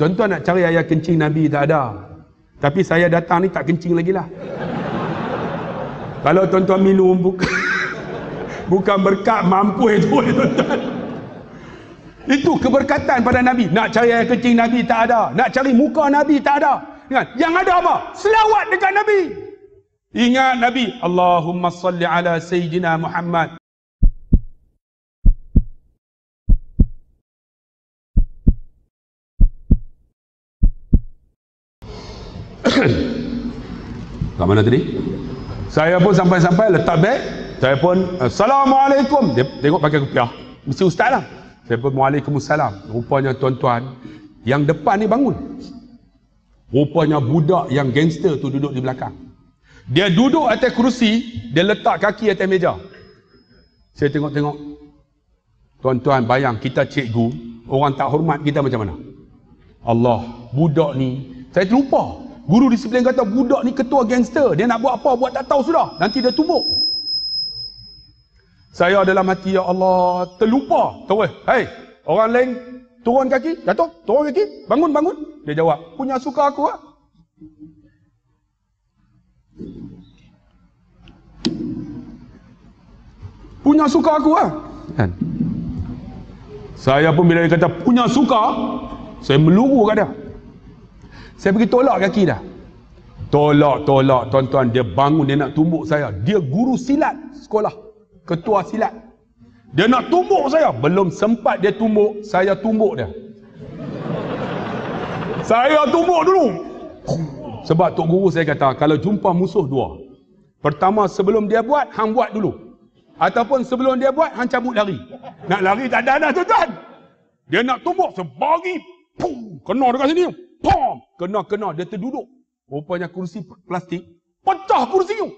Tuan-tuan nak cari ayah kencing Nabi tak ada. Tapi saya datang ni tak kencing lagi lah. Kalau tuan-tuan minum bukan, bukan berkat mampu itu eh, tuan-tuan. Itu keberkatan pada Nabi. Nak cari ayah kencing Nabi tak ada. Nak cari muka Nabi tak ada. Ingat. Yang ada apa? Selawat dekat Nabi. Ingat Nabi. Allahumma salli ala Sayyidina Muhammad. kat mana tadi saya pun sampai-sampai letak beg saya pun Assalamualaikum dia tengok pakai kupiah mesti ustaz lah saya pun Waalaikumsalam rupanya tuan-tuan yang depan ni bangun rupanya budak yang gangster tu duduk di belakang dia duduk atas kerusi dia letak kaki atas meja saya tengok-tengok tuan-tuan bayang kita cikgu orang tak hormat kita macam mana Allah budak ni saya terlupa Guru disiplin kata budak ni ketua gangster. Dia nak buat apa buat tak tahu sudah. Nanti dia tumbuk. Saya adalah hati ya Allah terlupa. Tahu eh? Hey, orang lain turun kaki, jatuh, turun kaki, bangun bangun. Dia jawab, punya suka aku ah. Punya suka aku ah. Kan? Saya pun bila dia kata punya suka, saya meluru kat dia. Saya pergi tolak kaki dah. Tolak, tolak, tuan-tuan. Dia bangun, dia nak tumbuk saya. Dia guru silat sekolah. Ketua silat. Dia nak tumbuk saya. Belum sempat dia tumbuk, saya tumbuk dia. saya tumbuk dulu. Sebab Tok Guru saya kata, kalau jumpa musuh dua. Pertama, sebelum dia buat, hang buat dulu. Ataupun sebelum dia buat, hang cabut lari. Nak lari tak ada dah, tuan-tuan. Dia nak tumbuk, sebagi. Pum, kena dekat sini kena-kena dia terduduk. Rupanya kursi plastik. Pecah kursi tu.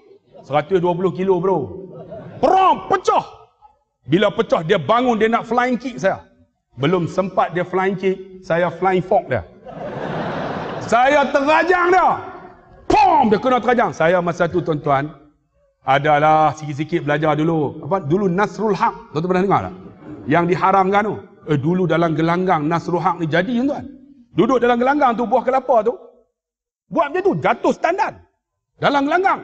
120 kilo bro. Perang pecah. Bila pecah dia bangun dia nak flying kick saya. Belum sempat dia flying kick. Saya flying fork dia. saya terajang dia. pum dia kena terajang. Saya masa tu tuan-tuan. Adalah sikit-sikit belajar dulu. Apa? Dulu Nasrul Haq. Tuan-tuan pernah dengar tak? Yang diharamkan tu. Eh, dulu dalam gelanggang Nasrul Haq ni jadi tuan-tuan. Duduk dalam gelanggang tu buah kelapa tu. Buat macam tu jatuh standar. Dalam gelanggang.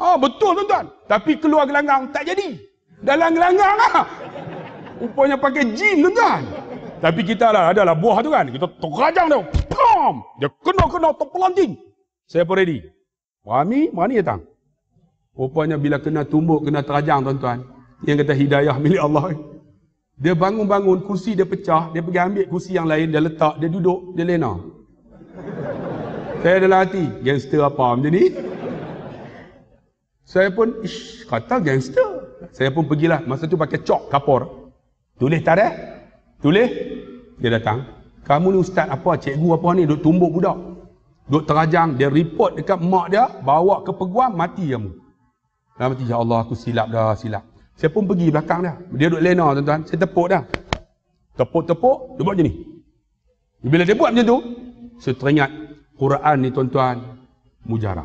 Ha oh, betul tuan-tuan. Tapi keluar gelanggang tak jadi. Dalam gelanggang lah. Rupanya pakai jin tuan-tuan. Tapi kita lah adalah buah tu kan. Kita terajang tu. Pum! Dia kena-kena terpelanting. Saya pun ready. Rami, mana tang. Rupanya bila kena tumbuk, kena terajang tuan-tuan. Yang kata hidayah milik Allah. Dia bangun-bangun, kursi dia pecah, dia pergi ambil kursi yang lain, dia letak, dia duduk, dia lena. Saya dalam hati, gangster apa macam ni? Saya pun, ish, kata gangster. Saya pun pergilah, masa tu pakai cok, kapur. Tulis tak eh? Tulis? Dia datang. Kamu ni ustaz apa, cikgu apa ni, duduk tumbuk budak. Duduk terajang, dia report dekat mak dia, bawa ke peguam, mati kamu. Dalam hati, ya Allah, aku silap dah, silap. Saya pun pergi belakang dia. Dia duduk lena tuan-tuan. Saya tepuk dah. Tepuk-tepuk, dia buat macam ni. Bila dia buat macam tu, saya teringat Quran ni tuan-tuan, mujarab.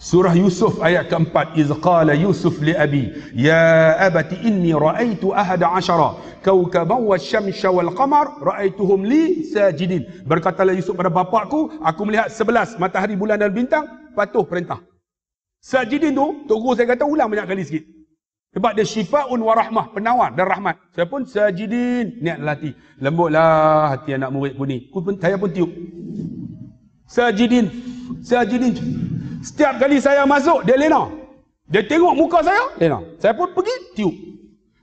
Surah Yusuf ayat keempat iz qala Yusuf li abi ya abati inni raaitu ahada ashara kawkaban wa syamsa wal qamar raaituhum li sajidin berkatalah Yusuf kepada bapakku aku melihat sebelas matahari bulan dan bintang patuh perintah sajidin tu tok guru saya kata ulang banyak kali sikit sebab dia syifa'un wa rahmah, penawar dan rahmat. Saya pun sajidin, niat lati. Lembutlah hati anak murid pun ni. pun, saya pun tiup. Sajidin, sajidin. Setiap kali saya masuk, dia lena. Dia tengok muka saya, lena. Saya pun pergi, tiup.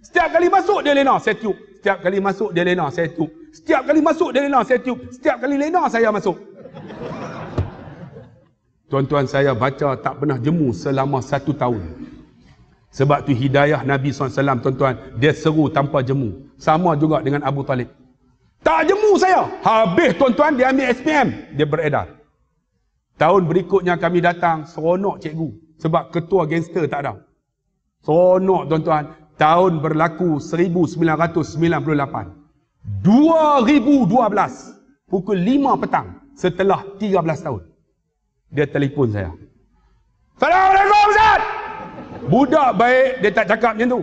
Setiap kali masuk, dia lena, saya tiup. Setiap kali masuk, dia lena, saya tiup. Setiap kali masuk, dia lena, saya tiup. Setiap kali lena, saya masuk. Tuan-tuan, saya baca tak pernah jemu selama satu tahun. Sebab tu hidayah Nabi SAW, tuan-tuan, dia seru tanpa jemu. Sama juga dengan Abu Talib. Tak jemu saya. Habis tuan-tuan, dia ambil SPM. Dia beredar. Tahun berikutnya kami datang, seronok cikgu. Sebab ketua gangster tak ada. Seronok tuan-tuan. Tahun berlaku 1998. 2012. Pukul 5 petang. Setelah 13 tahun. Dia telefon saya. Assalamualaikum Ustaz. Budak baik dia tak cakap macam tu.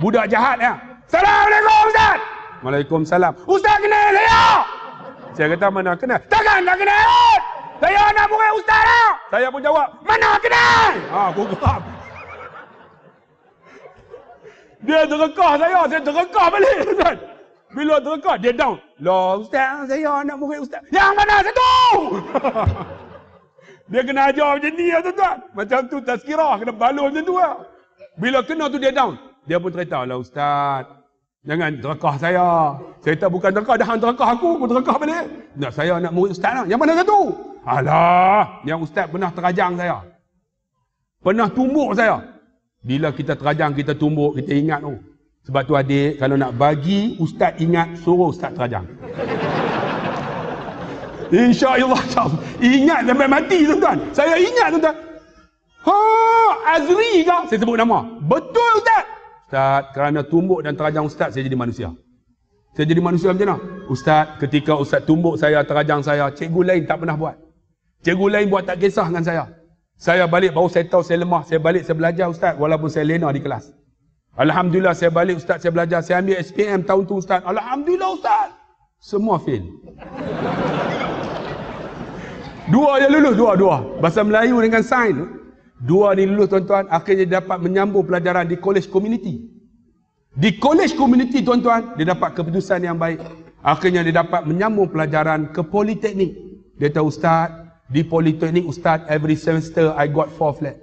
Budak jahat ya. Assalamualaikum Ustaz. Waalaikumsalam. Ustaz kenal saya. Saya kata mana kenal. Takkan tak kenal. Saya nak murid Ustaz lah. Saya pun jawab. Mana kenal. Ha, aku geram. Dia terekah saya. Saya terekah balik Ustaz. Bila terekah dia down. Lah Ustaz saya nak murid Ustaz. Yang mana satu. Ustaz. Dia kena ajar macam ni lah tuan-tuan. Macam tu tazkirah kena balon macam tu lah. Bila kena tu dia down. Dia pun cerita lah ustaz. Jangan terkah saya. Saya tak bukan terkah. Dah hang terkah aku pun terkah balik. Nak saya nak murid ustaz lah. Yang mana satu? Alah. Yang ustaz pernah terajang saya. Pernah tumbuk saya. Bila kita terajang, kita tumbuk, kita ingat tu. Oh. Sebab tu adik, kalau nak bagi ustaz ingat, suruh ustaz terajang. InsyaAllah Ingat sampai mati tuan-tuan Saya ingat tuan-tuan Ha, Azri kah? Saya sebut nama Betul Ustaz Ustaz kerana tumbuk dan terajang Ustaz Saya jadi manusia Saya jadi manusia macam mana? Ustaz ketika Ustaz tumbuk saya Terajang saya Cikgu lain tak pernah buat Cikgu lain buat tak kisah dengan saya Saya balik baru saya tahu saya lemah Saya balik saya belajar Ustaz Walaupun saya lena di kelas Alhamdulillah saya balik Ustaz saya belajar Saya ambil SPM tahun tu Ustaz Alhamdulillah Ustaz Semua fail Dua yang lulus, dua-dua. Bahasa Melayu dengan sain. Dua ni lulus tuan-tuan, akhirnya dapat menyambung pelajaran di college community. Di college community tuan-tuan, dia dapat keputusan yang baik. Akhirnya dia dapat menyambung pelajaran ke politeknik. Dia tahu ustaz, di politeknik ustaz, every semester I got four flat.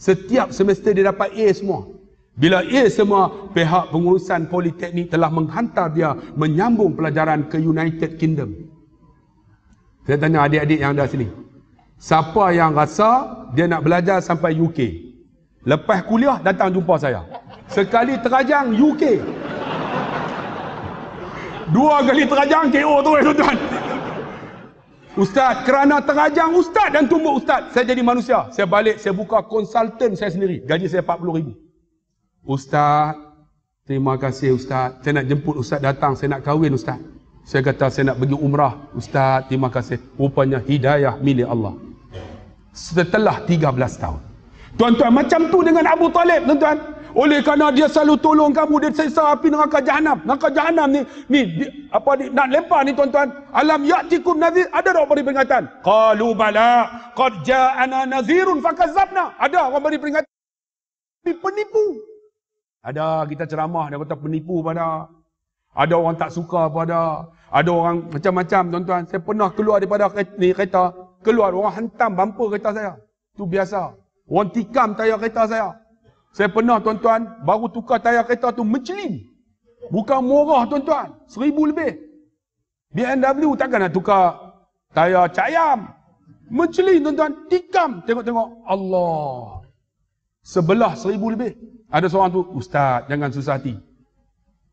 Setiap semester dia dapat A semua. Bila A semua, pihak pengurusan politeknik telah menghantar dia menyambung pelajaran ke United Kingdom. Saya tanya adik-adik yang ada sini. Siapa yang rasa dia nak belajar sampai UK? Lepas kuliah datang jumpa saya. Sekali terajang UK. Dua kali terajang KO tu eh tuan. Ustaz, kerana terajang ustaz dan tumbuk ustaz, saya jadi manusia. Saya balik, saya buka konsultan saya sendiri. Gaji saya RM40,000. Ustaz, terima kasih ustaz. Saya nak jemput ustaz datang, saya nak kahwin ustaz. Saya kata saya nak pergi umrah. Ustaz, terima kasih. Rupanya hidayah milik Allah. Setelah 13 tahun. Tuan-tuan, macam tu dengan Abu Talib, tuan-tuan. Oleh kerana dia selalu tolong kamu, dia sisa api neraka jahanam. Neraka jahanam ni, ni di, apa ni, nak lepas ni tuan-tuan. Alam ya'tikum nazir, ada orang beri peringatan? Qalu bala, qad ja'ana nazirun fakazabna. Ada orang beri peringatan. penipu. Ada kita ceramah, dia kata penipu pada. Ada orang tak suka pada. Ada orang macam-macam tuan-tuan. Saya pernah keluar daripada kereta, ni, kereta. Keluar orang hentam bumper kereta saya. Tu biasa. Orang tikam tayar kereta saya. Saya pernah tuan-tuan baru tukar tayar kereta tu mencelim. Bukan murah tuan-tuan. Seribu lebih. BMW takkan nak tukar tayar cayam. Mencelim tuan-tuan. Tikam. Tengok-tengok. Allah. Sebelah seribu lebih. Ada seorang tu, Ustaz, jangan susah hati.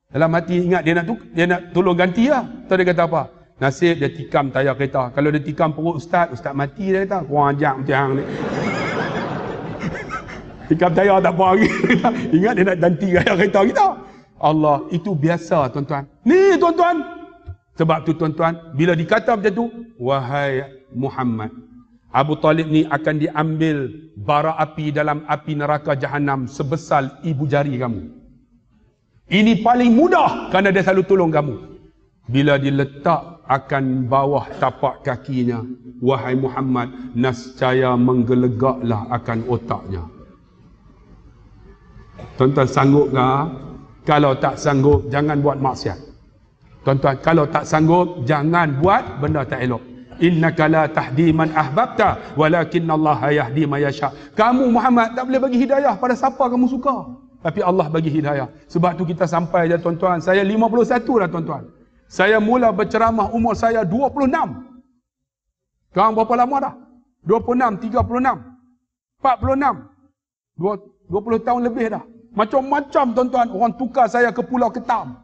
Dalam hati ingat dia nak tu, dia nak tolong ganti lah. Tahu dia kata apa? Nasib dia tikam tayar kereta. Kalau dia tikam perut ustaz, ustaz mati dia kata. Kau ajak macam hang ni. tikam tayar tak apa lagi. ingat dia nak ganti tayar kereta kita. Allah, itu biasa tuan-tuan. Ni tuan-tuan. Sebab tu tuan-tuan, bila dikata macam tu, wahai Muhammad, Abu Talib ni akan diambil bara api dalam api neraka jahanam sebesar ibu jari kamu. Ini paling mudah kerana dia selalu tolong kamu. Bila diletak akan bawah tapak kakinya, wahai Muhammad, nascaya menggelegaklah akan otaknya. Tonton tuan sanggup ke? Kalau tak sanggup, jangan buat maksiat. Tonton kalau tak sanggup, jangan buat benda tak elok. Innaka la tahdi man ahbabta walakin Allah yahdi man Kamu Muhammad tak boleh bagi hidayah pada siapa kamu suka. Tapi Allah bagi hidayah. Sebab tu kita sampai je tuan-tuan. Saya 51 lah tuan-tuan. Saya mula berceramah umur saya 26. Kau berapa lama dah? 26, 36, 46. 20 tahun lebih dah. Macam-macam tuan-tuan orang tukar saya ke Pulau Ketam.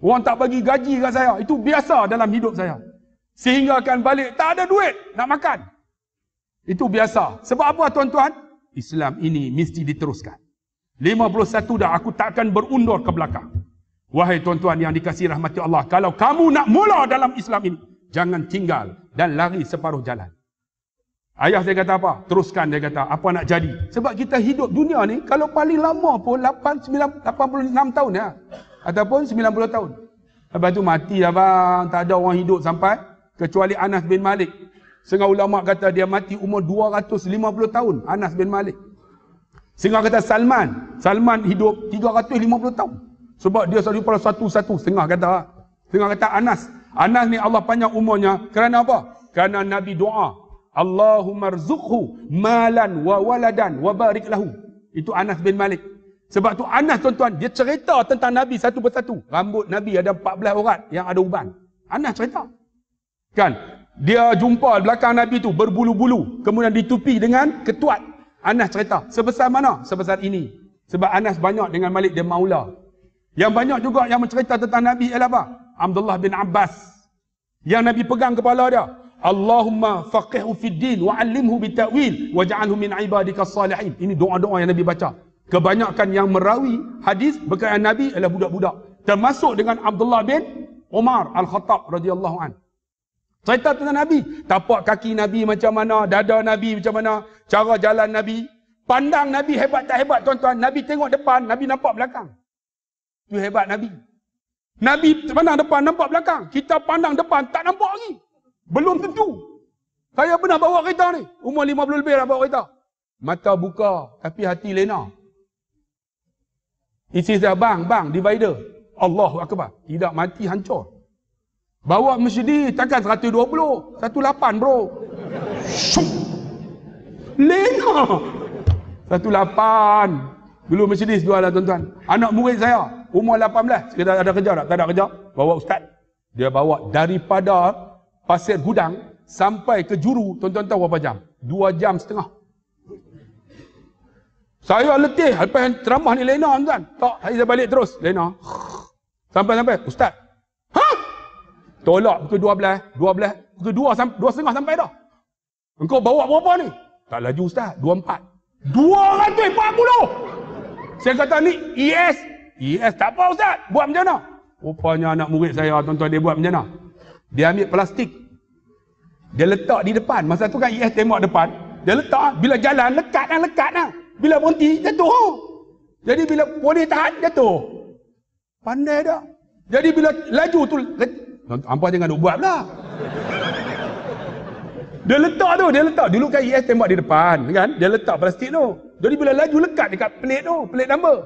Orang tak bagi gaji ke saya. Itu biasa dalam hidup saya. Sehingga akan balik tak ada duit nak makan. Itu biasa. Sebab apa tuan-tuan? Islam ini mesti diteruskan. 51 dah aku takkan berundur ke belakang. Wahai tuan-tuan yang dikasih rahmati Allah, kalau kamu nak mula dalam Islam ini, jangan tinggal dan lari separuh jalan. Ayah saya kata apa? Teruskan dia kata, apa nak jadi? Sebab kita hidup dunia ni kalau paling lama pun 8 86 tahun ya. Ataupun 90 tahun. Lepas tu mati abang, tak ada orang hidup sampai kecuali Anas bin Malik. Setengah ulama kata dia mati umur 250 tahun, Anas bin Malik. Sehingga kata Salman, Salman hidup 350 tahun. Sebab dia selalu pada satu-satu. Sengah kata. Ha. Sengah kata Anas. Anas ni Allah panjang umurnya. Kerana apa? Kerana Nabi doa. Allahumma rzuqhu malan wa waladan wa bariklahu. Itu Anas bin Malik. Sebab tu Anas tuan-tuan, dia cerita tentang Nabi satu persatu. Rambut Nabi ada 14 orang yang ada uban. Anas cerita. Kan? Dia jumpa belakang Nabi tu berbulu-bulu. Kemudian ditupi dengan ketuat. Anas cerita, sebesar mana? Sebesar ini. Sebab Anas banyak dengan Malik dia maula. Yang banyak juga yang mencerita tentang Nabi ialah apa? Abdullah bin Abbas. Yang Nabi pegang kepala dia. Allahumma faqihhu fid din wa 'allimhu bi ta'wil wa ja'alhu min 'ibadika salihin. Ini doa-doa yang Nabi baca. Kebanyakan yang merawi hadis berkaitan Nabi adalah budak-budak. Termasuk dengan Abdullah bin Umar Al-Khattab radhiyallahu anhu. Cerita tentang Nabi. Tapak kaki Nabi macam mana, dada Nabi macam mana, cara jalan Nabi. Pandang Nabi hebat tak hebat tuan-tuan. Nabi tengok depan, Nabi nampak belakang. Itu hebat Nabi. Nabi pandang depan, nampak belakang. Kita pandang depan, tak nampak lagi. Belum tentu. Saya pernah bawa kereta ni. Umur 50 lebih dah bawa kereta. Mata buka, tapi hati lena. Isi saya, bang, bang, divider. Allahu Akbar. Tidak mati, hancur. Bawa mesjidi takkan 120. 18 bro. Shuk. Lena. 18. Dulu mesjidi dua lah tuan-tuan. Anak murid saya. Umur 18. Sekedar ada kerja tak? Tak ada kerja. Bawa ustaz. Dia bawa daripada pasir gudang sampai ke juru. Tuan-tuan tahu berapa jam? Dua jam setengah. Saya letih. Lepas yang ceramah ni Lena tuan-tuan. Tak. Saya balik terus. Lena. Sampai-sampai. Ustaz. Tolak pukul 12, 12, pukul dua setengah sampai dah. Engkau bawa berapa ni? Tak laju ustaz, dua dua empat, empat puluh. Saya kata ni, yes. Yes, tak apa ustaz. Buat macam mana? Rupanya anak murid saya, tuan-tuan dia buat macam mana? Dia ambil plastik. Dia letak di depan. Masa tu kan yes tembak depan. Dia letak, bila jalan, lekat lah, lekat lah. Bila berhenti, jatuh. Jadi bila boleh tahan, jatuh. Pandai tak? Jadi bila laju tu, Hampa jangan buat pula. Dia letak tu, dia letak. Dulu kan IS e tembak di depan, kan? Dia letak plastik tu. Jadi bila laju lekat dekat plate tu, plate number.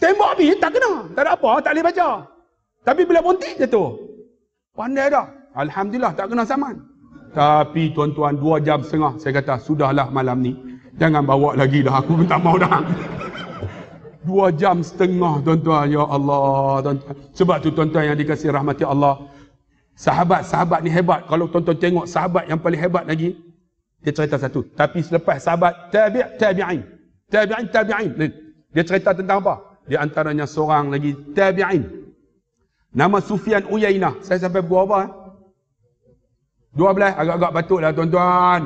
Tembak habis, tak kena. Tak ada apa, tak boleh baca. Tapi bila berhenti, jatuh. Pandai dah. Alhamdulillah, tak kena saman. Tapi tuan-tuan, dua jam setengah, saya kata, sudahlah malam ni. Jangan bawa lagi dah, aku pun tak mau dah dua jam setengah tuan-tuan ya Allah tuan-tuan sebab tu tuan-tuan yang dikasih rahmati Allah sahabat-sahabat ni hebat kalau tuan-tuan tengok sahabat yang paling hebat lagi dia cerita satu tapi selepas sahabat tabi' tabi'in tabi'in tabi'in dia cerita tentang apa di antaranya seorang lagi tabi'in nama Sufian Uyainah saya sampai buat apa eh? Dua 12 agak-agak patut lah tuan-tuan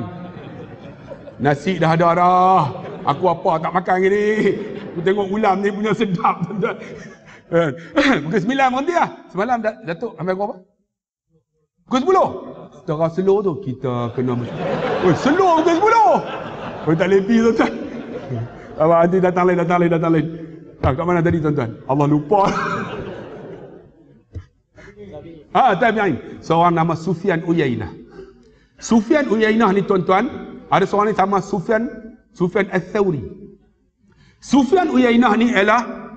nasi dah ada dah aku apa tak makan ni aku tengok ulam ni punya sedap tuan-tuan. Kan? Pukul sembilan berhenti lah. Semalam Datuk ambil apa? Pukul sepuluh. Terah slow tu. Kita kena... Oh, slow pukul sepuluh. Oh, tak lepi tuan-tuan. Abang nanti datang lain, datang lain, datang lain. Ha, kat mana tadi tuan-tuan? Allah lupa. ha, ah, time yang Seorang nama Sufian Uyainah. Sufian Uyainah ni tuan-tuan. Ada seorang ni sama Sufian Sufian Al-Thawri. Sufyan Uyainah ni ialah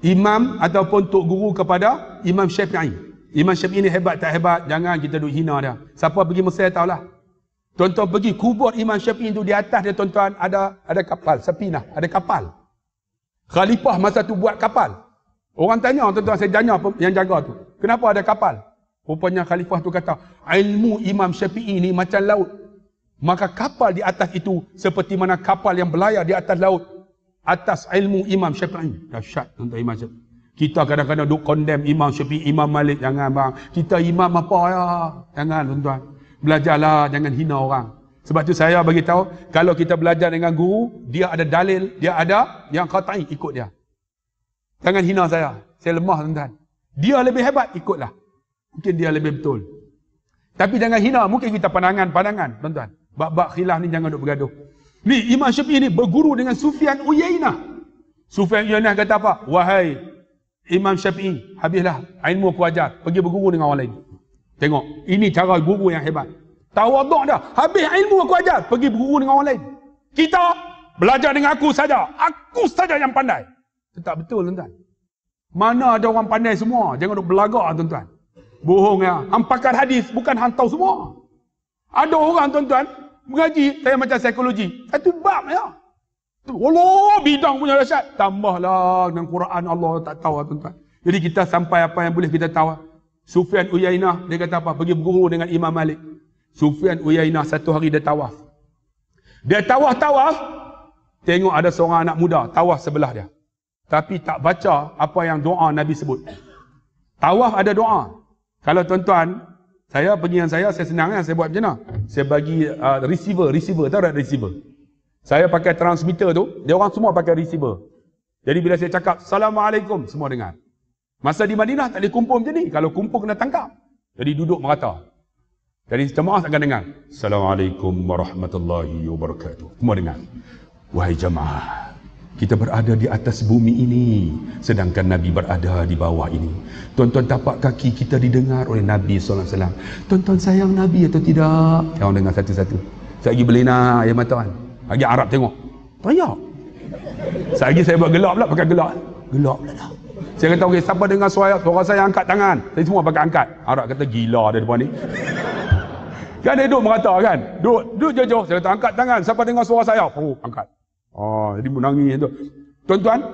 imam ataupun tok guru kepada Imam Syafi'i. Imam Syafi'i ni hebat tak hebat, jangan kita duk hina dia. Siapa pergi Mesir tahulah. tuan pergi kubur Imam Syafi'i tu di atas dia tuan-tuan ada ada kapal, sepinah, ada kapal. Khalifah masa tu buat kapal. Orang tanya tuan-tuan saya tanya yang jaga tu. Kenapa ada kapal? Rupanya khalifah tu kata, ilmu Imam Syafi'i ni macam laut. Maka kapal di atas itu seperti mana kapal yang berlayar di atas laut atas ilmu Imam Syafi'i. Dahsyat tuan-tuan Imam Syafi'i. Kita kadang-kadang duk condemn Imam Syafi'i, Imam Malik. Jangan bang. Kita imam apa ya? Jangan tuan-tuan. Belajarlah. Jangan hina orang. Sebab tu saya bagi tahu kalau kita belajar dengan guru, dia ada dalil, dia ada yang kata'i, ikut dia. Jangan hina saya. Saya lemah tuan-tuan. Dia lebih hebat, ikutlah. Mungkin dia lebih betul. Tapi jangan hina, mungkin kita pandangan-pandangan, tuan-tuan. bak bab khilaf ni jangan duk bergaduh. Ni Imam Syafi'i ni berguru dengan Sufyan Uyainah. Sufyan Uyainah kata apa? Wahai Imam Syafi'i, habislah ilmu aku ajar. Pergi berguru dengan orang lain. Tengok, ini cara guru yang hebat. Tawaduk dah. Habis ilmu aku ajar, pergi berguru dengan orang lain. Kita belajar dengan aku saja. Aku saja yang pandai. Tak betul tuan-tuan. Mana ada orang pandai semua? Jangan duk belagak tuan-tuan. Bohong ya. Hampakan hadis bukan hantau semua. Ada orang tuan-tuan mengaji saya macam psikologi. itu bab ya. Allah bidang punya dahsyat. Tambahlah dengan Quran Allah tak tahu lah, tuan-tuan. Jadi kita sampai apa yang boleh kita tahu. Lah. Sufyan Uyainah dia kata apa? Pergi berguru dengan Imam Malik. Sufyan Uyainah satu hari dia tawaf. Dia tawaf-tawaf tengok ada seorang anak muda tawaf sebelah dia. Tapi tak baca apa yang doa Nabi sebut. Tawaf ada doa. Kalau tuan-tuan, saya pergi yang saya, saya senang kan, saya buat macam mana? Saya bagi uh, receiver, receiver, tahu tak receiver? Saya pakai transmitter tu, dia orang semua pakai receiver. Jadi bila saya cakap, Assalamualaikum, semua dengar. Masa di Madinah tak boleh kumpul macam ni. Kalau kumpul kena tangkap. Jadi duduk merata. Jadi jemaah akan dengar. Assalamualaikum warahmatullahi wabarakatuh. Semua dengar. Wahai jemaah kita berada di atas bumi ini sedangkan Nabi berada di bawah ini. Tuan-tuan tapak kaki kita didengar oleh Nabi sallallahu alaihi wasallam. Tuan-tuan sayang Nabi atau tidak? Yang dengar satu-satu. Saya pergi beli nak ya mata kan. Lagi Arab tengok. Tanya. Saya pergi saya buat gelap pula pakai gelap. Gelap pula lah. Saya kata okey siapa dengar suara suara saya angkat tangan. Saya semua pakai angkat. Arab kata gila dia depan ni. kan dia duduk merata kan. Duduk duduk jauh-jauh saya kata angkat tangan siapa dengar suara saya. Oh angkat. Oh, ah, ribut nangis tu. Tuan-tuan,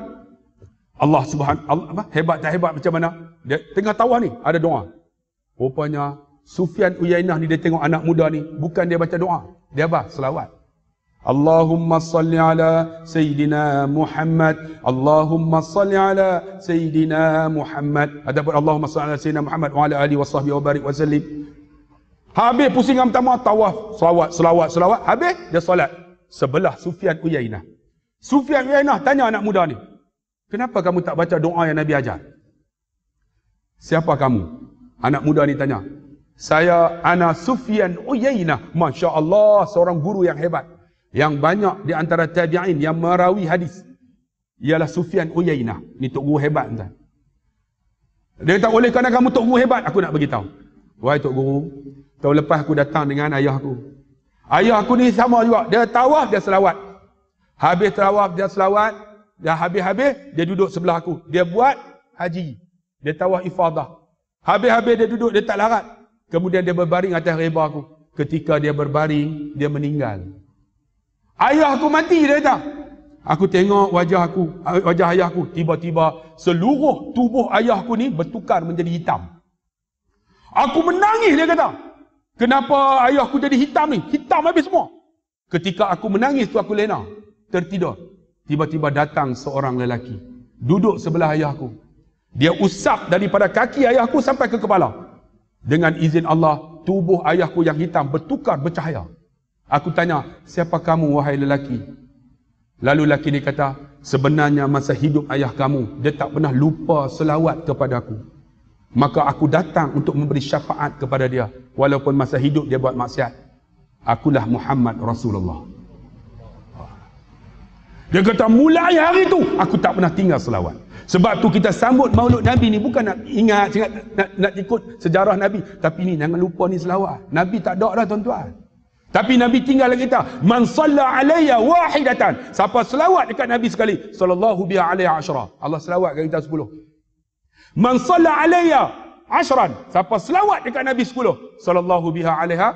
Allah Subhan apa hebat tak hebat macam mana? Dia tengah tawa ni, ada doa. Rupanya Sufian Uyainah ni dia tengok anak muda ni, bukan dia baca doa. Dia apa? Selawat. Allahumma salli ala Sayyidina Muhammad Allahumma salli ala Sayyidina Muhammad Adapun Allahumma salli ala Sayyidina Muhammad Wa ala alihi wa sahbihi wa barik wa sallim Habis pusingan pertama Tawaf, selawat, selawat, selawat Habis dia solat Sebelah Sufyan Uyainah Sufian Uyainah tanya anak muda ni. Kenapa kamu tak baca doa yang Nabi ajar? Siapa kamu? Anak muda ni tanya. Saya Ana Sufian Uyainah. Masya Allah seorang guru yang hebat. Yang banyak di antara tabi'in yang merawi hadis. Ialah Sufian Uyainah. Ni tok guru hebat. Entah. Dia tak boleh kerana kamu tok guru hebat. Aku nak beritahu. Wahai tok guru. Tahun lepas aku datang dengan ayah aku. Ayah aku ni sama juga. Dia tawaf, dia selawat. Habis terawaf dia selawat, dah habis-habis dia duduk sebelah aku. Dia buat haji. Dia tawaf ifadah. Habis-habis dia duduk, dia tak larat. Kemudian dia berbaring atas riba aku. Ketika dia berbaring, dia meninggal. Ayah aku mati, dia kata. Aku tengok wajah aku, wajah ayah aku. Tiba-tiba seluruh tubuh ayah aku ni bertukar menjadi hitam. Aku menangis, dia kata. Kenapa ayah aku jadi hitam ni? Hitam habis semua. Ketika aku menangis tu aku lena tertidur. Tiba-tiba datang seorang lelaki. Duduk sebelah ayahku. Dia usap daripada kaki ayahku sampai ke kepala. Dengan izin Allah, tubuh ayahku yang hitam bertukar bercahaya. Aku tanya, siapa kamu wahai lelaki? Lalu lelaki ini kata, sebenarnya masa hidup ayah kamu, dia tak pernah lupa selawat kepada aku. Maka aku datang untuk memberi syafaat kepada dia. Walaupun masa hidup dia buat maksiat. Akulah Muhammad Rasulullah. Dia kata mulai hari tu aku tak pernah tinggal selawat. Sebab tu kita sambut maulud Nabi ni bukan nak ingat nak, nak, nak ikut sejarah Nabi. Tapi ni jangan lupa ni selawat. Nabi tak ada dah tuan-tuan. Tapi Nabi tinggal lagi kita. Man salla alaiya wahidatan. Siapa selawat dekat Nabi sekali. Sallallahu biha alaiya asyrah. Allah selawat kat kita sepuluh. Man salla alaiya asyran. Siapa selawat dekat Nabi sepuluh. Sallallahu biha alaiha.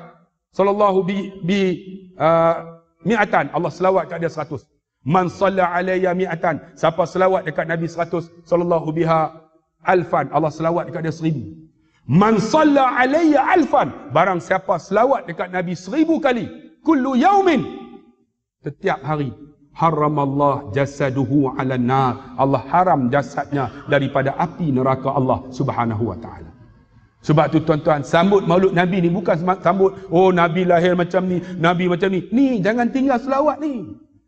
Sallallahu bi, bi uh, mi'atan. Allah selawat kat dia seratus man salla alayya mi'atan siapa selawat dekat nabi 100 sallallahu biha alfan Allah selawat dekat dia seribu. man salla alayya alfan barang siapa selawat dekat nabi seribu kali kullu yaumin setiap hari haram Allah jasaduhu ala nar Allah haram jasadnya daripada api neraka Allah subhanahu wa taala sebab tu tuan-tuan sambut maulud nabi ni bukan sambut oh nabi lahir macam ni nabi macam ni ni jangan tinggal selawat ni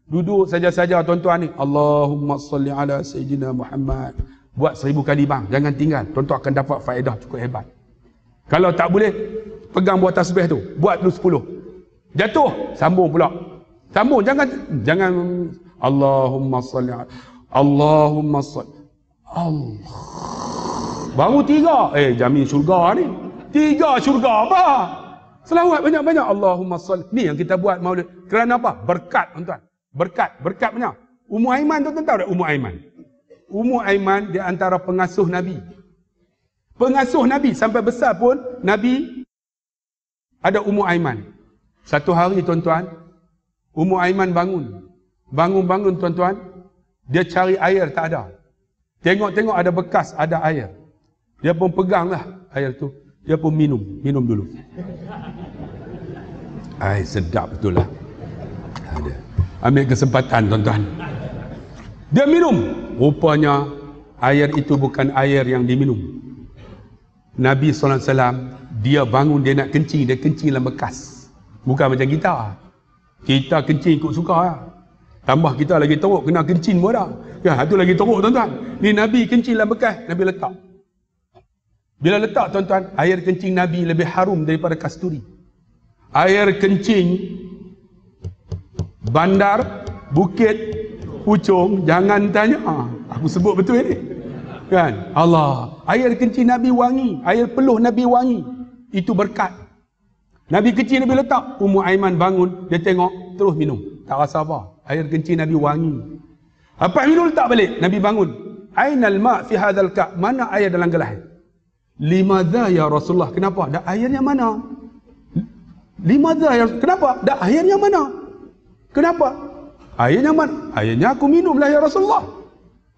Duduk saja-saja tuan-tuan ni. Allahumma salli ala Sayyidina Muhammad. Buat seribu kali bang. Jangan tinggal. Tuan-tuan akan dapat faedah cukup hebat. Kalau tak boleh, pegang buat tasbih tu. Buat dulu sepuluh. Jatuh. Sambung pula. Sambung. Jangan. Jangan. Allahumma salli ala. Allahumma salli. Allah. Baru tiga. Eh, jamin syurga ni. Tiga syurga apa? Selawat banyak-banyak. Allahumma salli. Ni yang kita buat maulid. Kerana apa? Berkat tuan-tuan. Berkat, berkat punya. Ummu Aiman tu tahu tak Ummu Aiman? Ummu Aiman di antara pengasuh Nabi. Pengasuh Nabi sampai besar pun Nabi ada Ummu Aiman. Satu hari tuan-tuan, Ummu Aiman bangun. Bangun-bangun tuan-tuan, dia cari air tak ada. Tengok-tengok ada bekas, ada air. Dia pun peganglah air tu. Dia pun minum, minum dulu. Air sedap betul lah. Ada ambil kesempatan tuan-tuan dia minum rupanya air itu bukan air yang diminum Nabi SAW dia bangun dia nak kencing dia kencing dalam bekas bukan macam kita kita kencing ikut suka lah. tambah kita lagi teruk kena kencing pun dah ya itu lagi teruk tuan-tuan ni Nabi kencing dalam bekas Nabi letak bila letak tuan-tuan air kencing Nabi lebih harum daripada kasturi air kencing bandar, bukit, ucung, jangan tanya. Ha, aku sebut betul ini. Kan? Allah. Air kencing Nabi wangi. Air peluh Nabi wangi. Itu berkat. Nabi kecil Nabi letak. Ummu Aiman bangun. Dia tengok. Terus minum. Tak rasa apa. Air kencing Nabi wangi. Apa minum letak balik. Nabi bangun. Aynal ma' fi hadhal ka' Mana air dalam gelas? Lima dah ya Rasulullah. Kenapa? Dah airnya mana? Lima dah ya Kenapa? Dah airnya mana? Kenapa? Air nyaman. Airnya aku minumlah ya Rasulullah.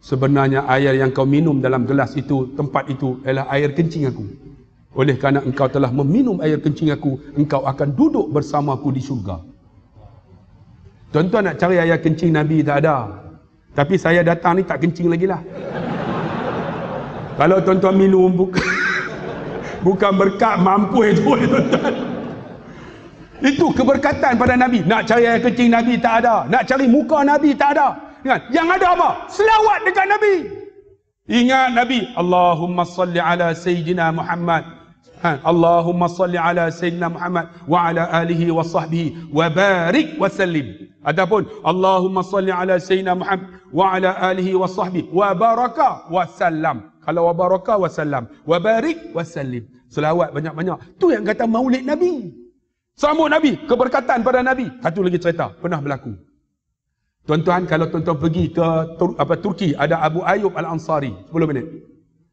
Sebenarnya air yang kau minum dalam gelas itu, tempat itu, ialah air kencing aku. Oleh kerana engkau telah meminum air kencing aku, engkau akan duduk bersama aku di syurga. Tuan-tuan nak cari air kencing Nabi tak ada. Tapi saya datang ni tak kencing lagi lah. Kalau tuan-tuan minum bukan, bukan berkat mampu itu tuan-tuan. Itu keberkatan pada Nabi. Nak cari air kencing Nabi tak ada. Nak cari muka Nabi tak ada. Ingat. Yang ada apa? Selawat dekat Nabi. Ingat Nabi. Allahumma salli ala Sayyidina Muhammad. Ha. Allahumma salli ala Sayyidina Muhammad. Wa ala alihi wa sahbihi. Wa barik wa sallim. Ataupun Allahumma salli ala Sayyidina Muhammad. Wa ala alihi wa sahbihi. Wa baraka wa sallam. Kalau wa baraka wa sallam. Wa barik wa sallim. Selawat banyak-banyak. Tu yang kata maulid Nabi. Nabi. Sambut Nabi, keberkatan pada Nabi. Satu lagi cerita, pernah berlaku. Tuan-tuan, kalau tuan-tuan pergi ke apa Turki, ada Abu Ayub Al-Ansari. 10 minit.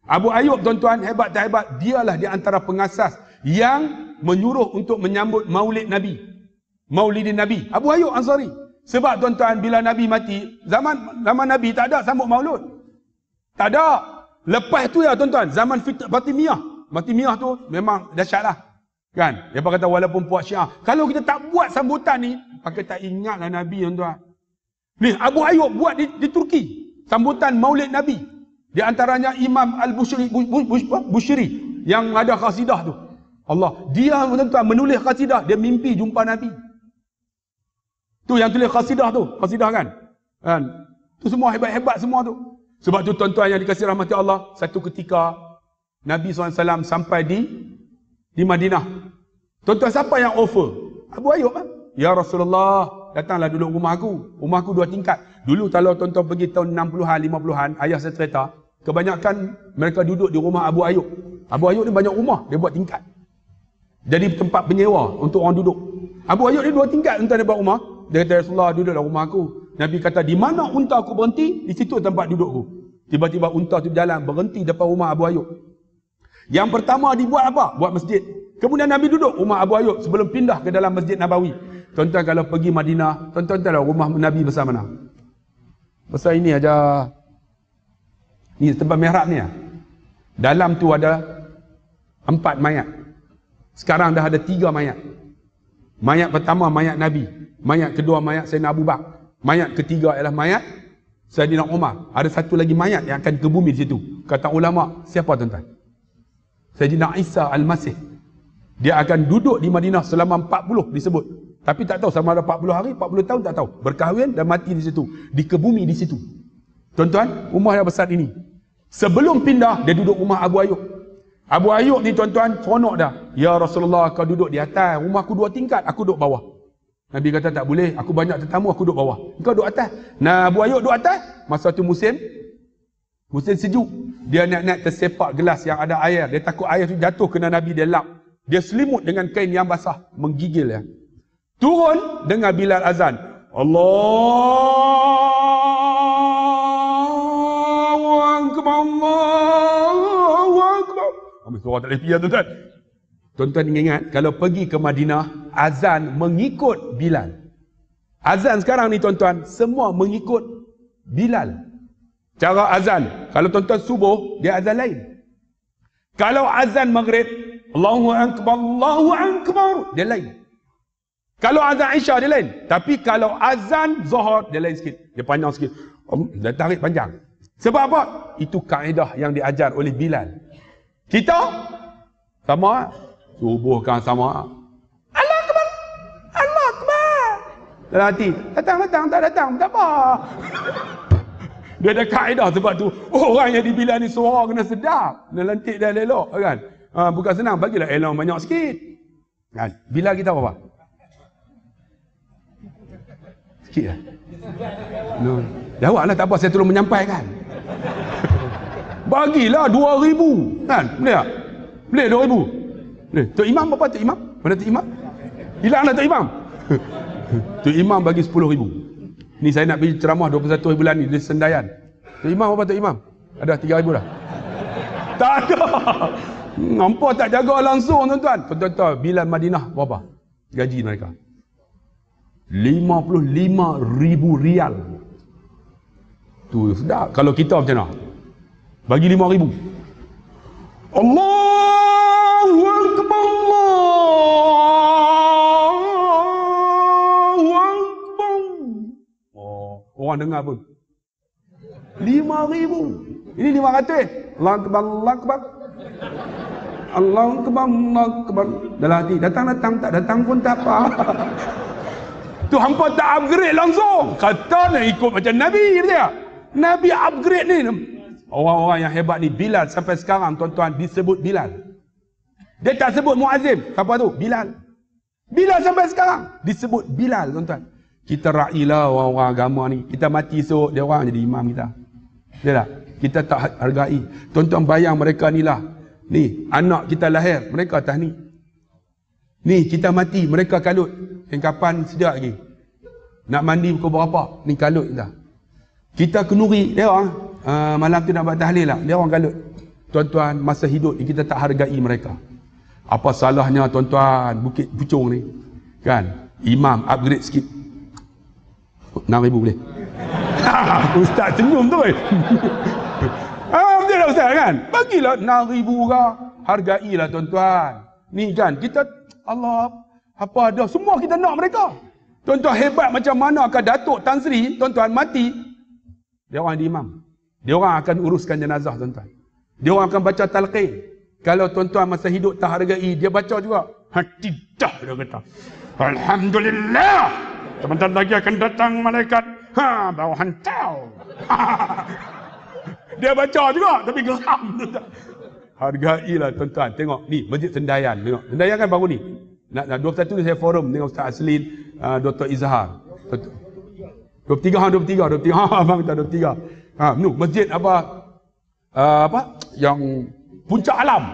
Abu Ayub tuan-tuan, hebat tak hebat? Dialah di antara pengasas yang menyuruh untuk menyambut maulid Nabi. Maulidin Nabi. Abu Ayyub Ansari. Sebab tuan-tuan, bila Nabi mati, zaman zaman Nabi tak ada sambut maulud. Tak ada. Lepas tu ya tuan-tuan, zaman Fatimiyah. Fit- Fatimiyah tu memang dahsyat lah. Kan? Dia kata walaupun puak syiah. Kalau kita tak buat sambutan ni, pakai tak ingatlah Nabi yang tuan. Ni, Abu Ayub buat di, di Turki. Sambutan maulid Nabi. Di antaranya Imam Al-Bushiri Bushiri, yang ada khasidah tu. Allah. Dia tuan, menulis khasidah, dia mimpi jumpa Nabi. Tu yang tulis khasidah tu. Khasidah kan? Kan? Tu semua hebat-hebat semua tu. Sebab tu tuan-tuan yang dikasih rahmati Allah, satu ketika Nabi SAW sampai di di Madinah. Tonton siapa yang offer? Abu Ayub lah. Ya Rasulullah, datanglah dulu rumah aku. Rumah aku dua tingkat. Dulu kalau tonton pergi tahun 60-an, 50-an, ayah saya cerita, kebanyakan mereka duduk di rumah Abu Ayub. Abu Ayub ni banyak rumah, dia buat tingkat. Jadi tempat penyewa untuk orang duduk. Abu Ayub ni dua tingkat untuk dia buat rumah. Dia kata, ya Rasulullah, duduklah rumah aku. Nabi kata, di mana unta aku berhenti, di situ tempat dudukku. Tiba-tiba unta tu jalan berhenti depan rumah Abu Ayub. Yang pertama dibuat apa? Buat masjid. Kemudian Nabi duduk rumah Abu Ayyub sebelum pindah ke dalam Masjid Nabawi. Tuan-tuan kalau pergi Madinah, tuan-tuan tahu rumah Nabi besar mana? Besar ini aja. Ni tempat mihrab ni. Lah. Dalam tu ada empat mayat. Sekarang dah ada tiga mayat. Mayat pertama mayat Nabi. Mayat kedua mayat Sayyidina Abu Bakar. Mayat ketiga ialah mayat Sayyidina Umar. Ada satu lagi mayat yang akan ke bumi di situ. Kata ulama, siapa tuan-tuan? Sayyidina Isa Al-Masih dia akan duduk di Madinah selama 40 disebut tapi tak tahu sama ada 40 hari 40 tahun tak tahu berkahwin dan mati di situ di kebumi di situ tuan-tuan rumah yang besar ini sebelum pindah dia duduk rumah Abu Ayub Abu Ayub ni tuan-tuan seronok dah Ya Rasulullah kau duduk di atas rumah aku dua tingkat aku duduk bawah Nabi kata tak boleh aku banyak tetamu aku duduk bawah kau duduk atas nah Abu Ayub duduk atas masa tu musim Hussein sejuk. Dia naik-naik tersepak gelas yang ada air. Dia takut air tu jatuh kena Nabi dia lap. Dia selimut dengan kain yang basah. Menggigil ya. Turun dengan Bilal azan. Allah Akbar Allah Akbar Ambil suara tak boleh pergi tuan-tuan Tuan-tuan ingat Kalau pergi ke Madinah Azan mengikut Bilal Azan sekarang ni tuan-tuan Semua mengikut Bilal cara azan. Kalau tuan-tuan subuh, dia azan lain. Kalau azan maghrib, Allahu Akbar, Allahu Akbar, dia lain. Kalau azan Isya, dia lain. Tapi kalau azan Zohor, dia lain sikit. Dia panjang sikit. Um, dia tarik panjang. Sebab apa? Itu kaedah yang diajar oleh Bilal. Kita, sama. Subuh kan sama. Allah Akbar. Allah Akbar. Dalam hati, datang, datang, tak datang. Tak apa. Dia ada kaedah sebab tu orang yang dibila ni suara kena sedap, kena lentik dan elok kan. Ha, bukan senang bagilah elok banyak sikit. Kan? Bila kita apa? Sikit lah. No. Jawablah tak apa saya tolong menyampaikan. Bagilah dua ribu kan? Boleh tak? Boleh dua ribu? Boleh. Tok Imam apa Tok Imam? Mana Tok Imam? Hilanglah Tok Imam. Tok Imam bagi sepuluh ribu. Ni saya nak pergi ceramah 21 bulan ni di Sendayan. Tok Imam apa Tok Imam? Ada 3000 dah. tak ada. Hmm, nampak tak jaga langsung tuan-tuan. Tuan-tuan, Bilal Madinah berapa? Gaji mereka. ribu rial. Tu sedap. Kalau kita macam mana? Bagi ribu. Allah Orang dengar pun. ribu, Ini 500. Allah kebang, Allah kebang. Allah kebang, Allah kebang. Dalam hati, datang, datang, tak datang pun tak apa. Tu hampa tak upgrade langsung. Kata nak ikut macam Nabi dia. Nabi upgrade ni. Orang-orang yang hebat ni Bilal sampai sekarang tuan-tuan disebut Bilal. Dia tak sebut Muazzin. Siapa tu? Bilal. Bilal sampai sekarang disebut Bilal tuan-tuan. Kita ra'ilah orang-orang agama ni. Kita mati so dia orang jadi imam kita. Betul tak? Kita tak hargai. Tonton bayang mereka ni lah. Ni, anak kita lahir, mereka tahni. Ni, kita mati, mereka kalut. Yang kapan sedap lagi? Nak mandi pukul berapa? Ni kalut kita. Kita kenuri dia orang. Uh, malam tu nak buat tahlil lah. Dia orang kalut. Tuan-tuan, masa hidup ni kita tak hargai mereka. Apa salahnya tuan-tuan, bukit pucung ni. Kan? Imam, upgrade sikit. 6 ribu boleh ha, ustaz senyum tu eh. Ah, betul lah ustaz kan bagilah 6 ribu orang hargailah tuan-tuan ni kan kita Allah apa ada semua kita nak mereka tuan-tuan hebat macam mana ke Datuk Tan Sri tuan-tuan mati dia orang di imam dia orang akan uruskan jenazah tuan-tuan dia orang akan baca talqin kalau tuan-tuan masa hidup tak hargai dia baca juga ha, dah dia kata Alhamdulillah Sebentar lagi akan datang malaikat. Ha, bau hantau. Dia baca juga tapi geram. Hargailah tuan-tuan. Tengok ni masjid Sendayan. Tengok. Sendayan kan baru ni. Nak nak 21 ni saya forum dengan Ustaz Aslin, uh, ah, Dr. Izhar. 23 hang 23, 23 hang abang kita 23. Ha, nu, masjid apa? Uh, apa? Yang puncak alam.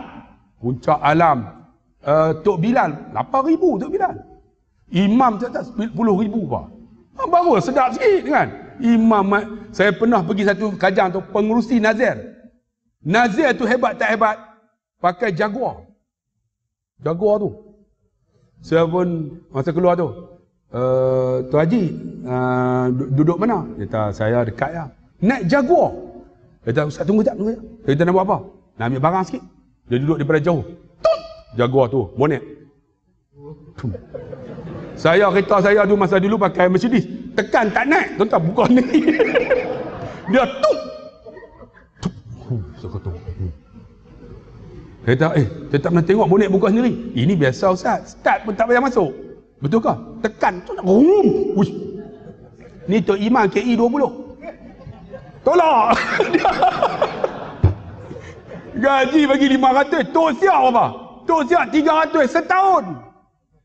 Puncak alam. Uh, Tok Bilal 8000 Tok Bilal. Imam cakap 10 ribu pak. Ah, Baru sedap sikit kan. Imam eh, saya pernah pergi satu kajang tu pengerusi nazir. Nazir tu hebat tak hebat? Pakai jaguar. Jaguar tu. Saya masa keluar tu. Uh, eh, tu Haji uh, duduk mana? Dia kata saya dekat ya. Naik jaguar. Dia kata Ustaz tunggu tak? Dia kata nak buat apa? Nak ambil barang sikit. Dia duduk daripada jauh. Tut! Jaguar tu. Bonek saya kereta saya tu masa dulu pakai Mercedes tekan tak naik tuan buka ni dia tup tup saya tu kereta eh tetap nak tengok bonet buka sendiri ini biasa ustaz start pun tak payah masuk betul ke tekan tuan-tuan wuih ni Tok Iman KE20 tolak gaji bagi 500 Tok siap apa Tok siap 300 setahun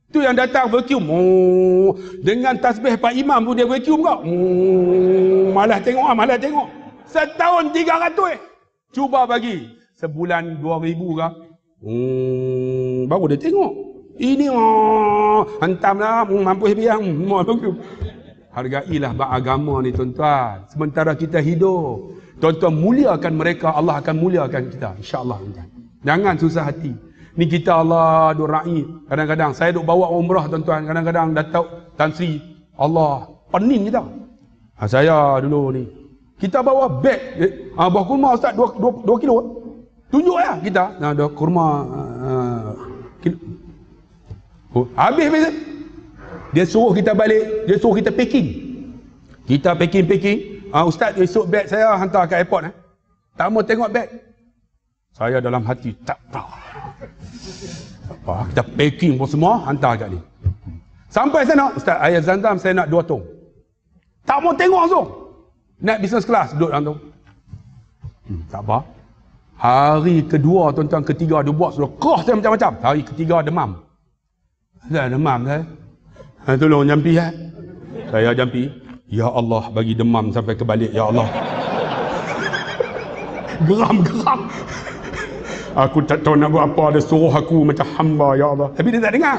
Tu yang datang vacuum. Oh, dengan tasbih Pak Imam tu dia vacuum kau. Oh, malah tengok ah, malah tengok. Setahun 300 eh. Cuba bagi. Sebulan 2000 kah? Oh, baru dia tengok. Ini oh, ah, hentamlah hmm, mampu biang. Hmm, Mau vacuum. Hargailah agama ni tuan-tuan. Sementara kita hidup. Tuan-tuan muliakan mereka, Allah akan muliakan kita. insya InsyaAllah. Jangan susah hati. Ni kita Allah duk ra'i. Kadang-kadang saya duk bawa umrah tuan-tuan. Kadang-kadang Datuk Tan Sri. Allah. penin kita. Ha, saya dulu ni. Kita bawa beg. Eh, ha, buah kurma ustaz dua, dua, dua kilo. Tunjuk lah kita. Ha, dua kurma. Uh, Oh, habis beza. Dia suruh kita balik. Dia suruh kita packing. Kita packing-packing. Ha, ustaz esok beg saya hantar ke airport. Eh. Tak mau tengok beg. Saya dalam hati tak tahu. Apa? Kita packing pun semua, hantar kat ni. Sampai sana, Ustaz Ayah Zanzam saya nak dua tong. Tak mau tengok langsung. Naik business class, duduk dalam tu. Hmm, tak apa. Hari kedua, tuan-tuan, ketiga dia buat sudah kerah saya macam-macam. Hari ketiga demam. Saya demam saya. Ha, tolong jampi ya. Saya jampi. Ya Allah bagi demam sampai ke Ya Allah. geram, geram aku tak tahu nak buat apa dia suruh aku macam hamba ya Allah tapi dia tak dengar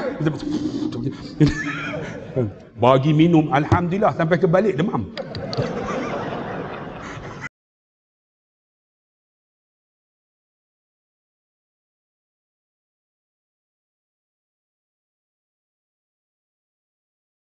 bagi minum alhamdulillah sampai kebalik demam